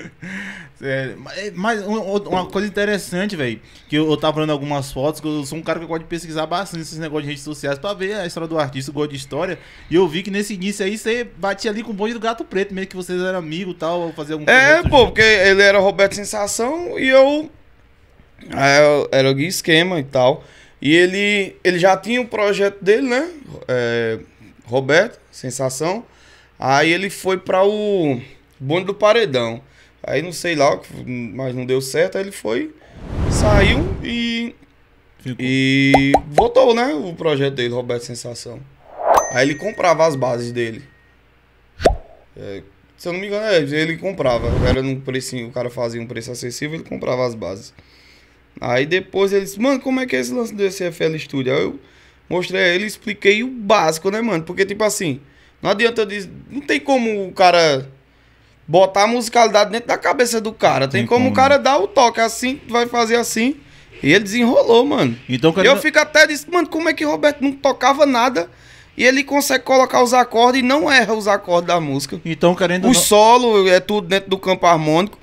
É, é, mas uma coisa interessante, velho, que eu, tava olhando algumas fotos, que eu sou um cara que gosta de pesquisar bastante esses negócios de redes sociais pra ver a história do artista, gosto de história. E eu vi que nesse início aí você batia ali com o bonde do gato preto, meio que vocês eram amigos e tal, fazer algum É, pô, junto. porque ele era Roberto Sensação e eu. eu é, era o esquema e tal. E ele, ele já tinha um projeto dele, né? É, Roberto, Sensação. Aí ele foi para o Bonde do Paredão. Aí não sei lá, mas não deu certo. Aí ele foi, saiu e. Ficou. E voltou, né? O projeto dele, Roberto Sensação. Aí ele comprava as bases dele. É, se eu não me engano, é, ele comprava. Era num precinho, o cara fazia um preço acessível, ele comprava as bases. Aí depois ele disse, mano, como é que é esse lance do CFL Studio? Aí eu mostrei a ele expliquei o básico, né, mano? Porque, tipo assim, não adianta dizer. Não tem como o cara botar a musicalidade dentro da cabeça do cara. Tem, Tem como, como, o cara dar o toque assim, vai fazer assim. E ele desenrolou, mano. Então, Eu fico até disse, mano, como é que Roberto não tocava nada? E ele consegue colocar os acordes e não erra os acordes da música. Então, querendo. O solo é tudo dentro do campo harmônico.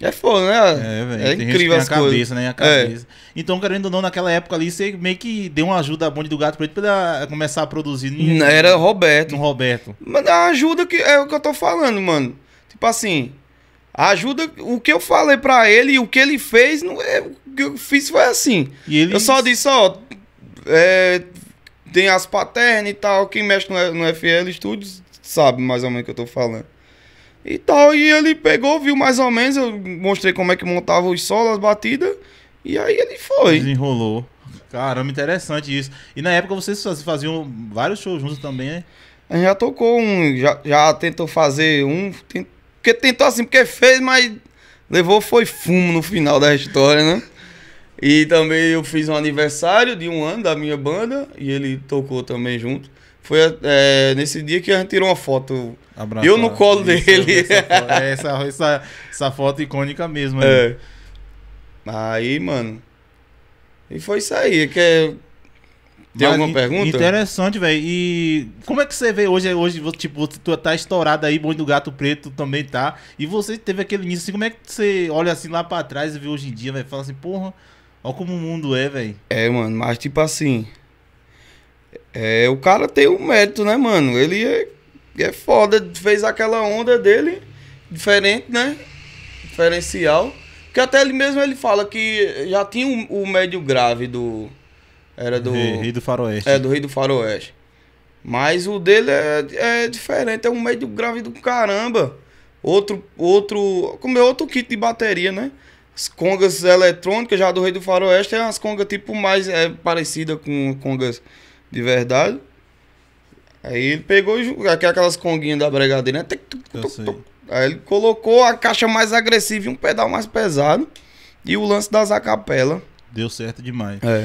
É foda, né? É, velho. É tem incrível as a coisas. cabeça, né? A é. cabeça. É. Então, querendo ou não, naquela época ali, você meio que deu uma ajuda a bonde do Gato Preto pra ele começar a produzir. Não, era Roberto. No Roberto. Mas a ajuda que é o que eu tô falando, mano. Tipo assim, ajuda. O que eu falei para ele e o que ele fez, não é, o que eu fiz foi assim. Ele... Eu só disse, ó, é, tem as paternas e tal, quem mexe no, no FL Studios sabe mais ou menos o que eu tô falando. E tal, e ele pegou, viu mais ou menos, eu mostrei como é que montava os solos, as batidas, e aí ele foi. Desenrolou. Caramba, interessante isso. E na época vocês faziam vários shows juntos também, né? A gente já tocou um, já, já tentou fazer um, tent, porque tentou assim, porque fez, mas levou foi fumo no final da história, né? E também eu fiz um aniversário de um ano da minha banda e ele tocou também junto. Foi é, nesse dia que a gente tirou uma foto. Abraçado. Eu no colo isso, dele. Essa, essa, essa, essa, foto icônica mesmo. Aí. Né? É. aí, mano. E foi isso aí. Que é tem alguma pergunta? Interessante, velho. E como é que você vê hoje? Hoje, tipo, tu tá, tá estourado aí, Bonde do Gato Preto também tá. E você teve aquele início, assim, como é que você olha assim lá pra trás e vê hoje em dia, velho? Fala assim, porra, olha como o mundo é, velho. É, mano, mas tipo assim. É, o cara tem o um mérito, né, mano? Ele é, é foda, fez aquela onda dele, diferente, né? Diferencial. Que até ele mesmo ele fala que já tinha o, o médio grave do era do. Rei, Rei do Faroeste. É, do Rei do Faroeste. Mas o dele é, é diferente, é um meio grave do caramba. Outro, outro, como é outro kit de bateria, né? As congas eletrônicas já do Rei do Faroeste é as congas tipo mais é, parecida com congas de verdade. Aí ele pegou aquelas conguinhas da bregadeira, né? Aí ele colocou a caixa mais agressiva e um pedal mais pesado. E o lance das acapela. Deu certo demais. É.